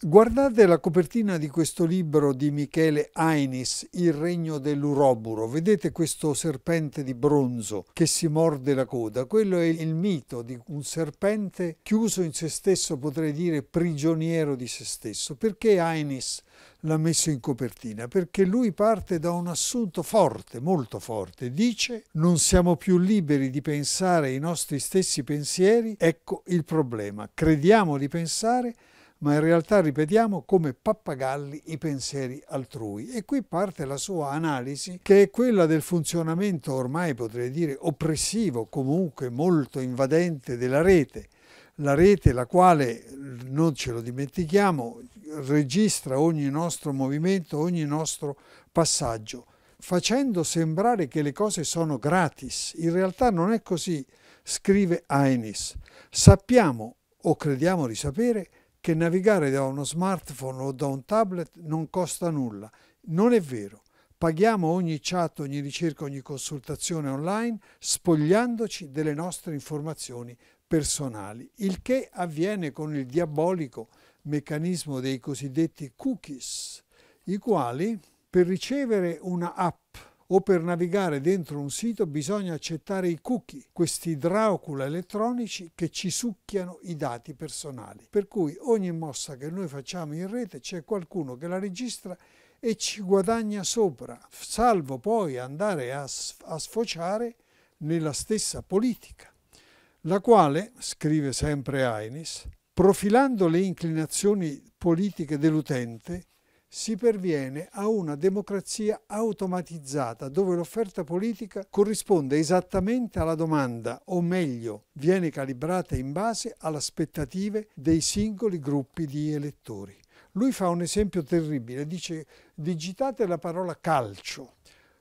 Guardate la copertina di questo libro di Michele Ainis, Il regno dell'Uroburo. Vedete questo serpente di bronzo che si morde la coda. Quello è il mito di un serpente chiuso in se stesso, potrei dire prigioniero di se stesso. Perché Ainis l'ha messo in copertina? Perché lui parte da un assunto forte, molto forte. Dice non siamo più liberi di pensare i nostri stessi pensieri. Ecco il problema. Crediamo di pensare ma in realtà ripetiamo come pappagalli i pensieri altrui. E qui parte la sua analisi, che è quella del funzionamento ormai potrei dire oppressivo, comunque molto invadente della rete. La rete, la quale, non ce lo dimentichiamo, registra ogni nostro movimento, ogni nostro passaggio, facendo sembrare che le cose sono gratis. In realtà non è così, scrive Ainis. Sappiamo o crediamo di sapere che navigare da uno smartphone o da un tablet non costa nulla. Non è vero. Paghiamo ogni chat, ogni ricerca, ogni consultazione online spogliandoci delle nostre informazioni personali, il che avviene con il diabolico meccanismo dei cosiddetti cookies, i quali per ricevere una app o per navigare dentro un sito bisogna accettare i cookie, questi Dracula elettronici che ci succhiano i dati personali. Per cui ogni mossa che noi facciamo in rete c'è qualcuno che la registra e ci guadagna sopra, salvo poi andare a, a sfociare nella stessa politica, la quale, scrive sempre Ainis, profilando le inclinazioni politiche dell'utente, si perviene a una democrazia automatizzata dove l'offerta politica corrisponde esattamente alla domanda, o meglio, viene calibrata in base alle aspettative dei singoli gruppi di elettori. Lui fa un esempio terribile, dice digitate la parola calcio.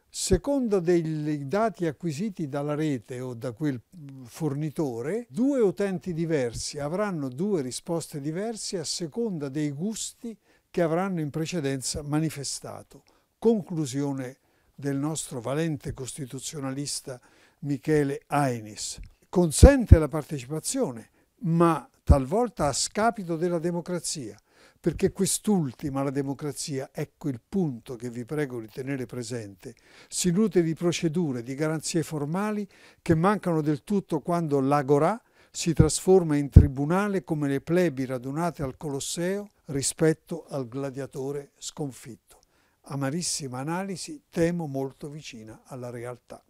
Secondo dei dati acquisiti dalla rete o da quel fornitore, due utenti diversi avranno due risposte diverse a seconda dei gusti che avranno in precedenza manifestato. Conclusione del nostro valente costituzionalista Michele Ainis. Consente la partecipazione, ma talvolta a scapito della democrazia, perché quest'ultima, la democrazia, ecco il punto che vi prego di tenere presente, si nutre di procedure, di garanzie formali che mancano del tutto quando l'agorà si trasforma in tribunale come le plebi radunate al Colosseo rispetto al gladiatore sconfitto. Amarissima analisi, temo molto vicina alla realtà.